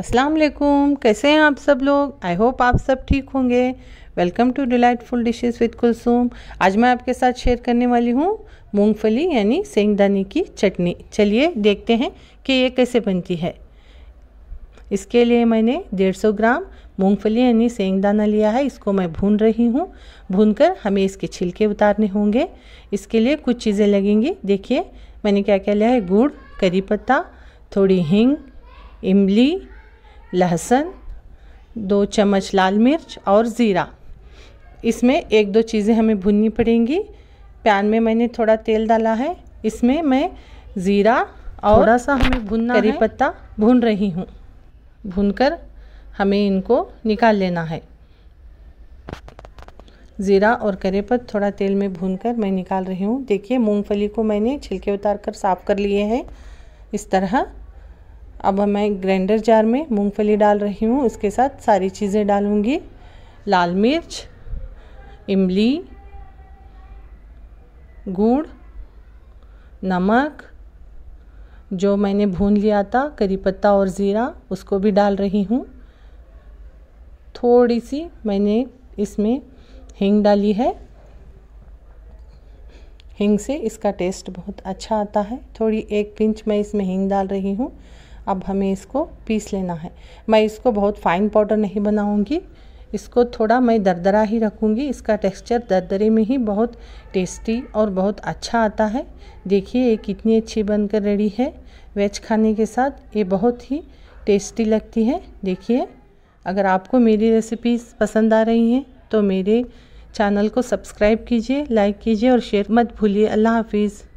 अस्सलाम वालेकुम कैसे हैं आप सब लोग आई होप आप सब ठीक होंगे welcome to delightful dishes with Kulsum आज मैं आपके साथ शेयर करने वाली हूँ मूंगफली यानी सेंगदानी की चटनी चलिए देखते हैं कि ये कैसे बनती है इसके लिए मैंने 150 ग्राम मूंगफली यानी सेंगदाना लिया है इसको मैं भून रही हूँ भून कर हमें इसके छिलके उतारने होंगे इसके लिए कुछ चीज़ें लगेंगी देखिए मैंने क्या क्या लिया है गुड़ करी पत्ता थोड़ी हींग इमली लहसुन दो चम्मच लाल मिर्च और ज़ीरा इसमें एक दो चीज़ें हमें भुननी पड़ेंगी पैन में मैंने थोड़ा तेल डाला है इसमें मैं ज़ीरा और थोड़ा सा हमें भुनना करी पत्ता भून रही हूँ भूनकर हमें इनको निकाल लेना है ज़ीरा और पत्ता थोड़ा तेल में भून कर मैं निकाल रही हूँ देखिए मूंगफली को मैंने छिलके उतार कर साफ़ कर लिए हैं इस तरह अब मैं ग्राइंडर जार में मूंगफली डाल रही हूँ उसके साथ सारी चीज़ें डालूँगी लाल मिर्च इमली गुड़ नमक जो मैंने भून लिया था करी पत्ता और ज़ीरा उसको भी डाल रही हूँ थोड़ी सी मैंने इसमें हिंग डाली है हिंग से इसका टेस्ट बहुत अच्छा आता है थोड़ी एक पिंच मैं इसमें हिंग डाल रही हूँ अब हमें इसको पीस लेना है मैं इसको बहुत फाइन पाउडर नहीं बनाऊंगी इसको थोड़ा मैं दरदरा ही रखूंगी इसका टेक्सचर दरदरे में ही बहुत टेस्टी और बहुत अच्छा आता है देखिए ये कितनी अच्छी बनकर रेडी है वेज खाने के साथ ये बहुत ही टेस्टी लगती है देखिए अगर आपको मेरी रेसिपीज़ पसंद आ रही हैं तो मेरे चैनल को सब्सक्राइब कीजिए लाइक कीजिए और शेयर मत भूलिए अल्लाह हाफिज़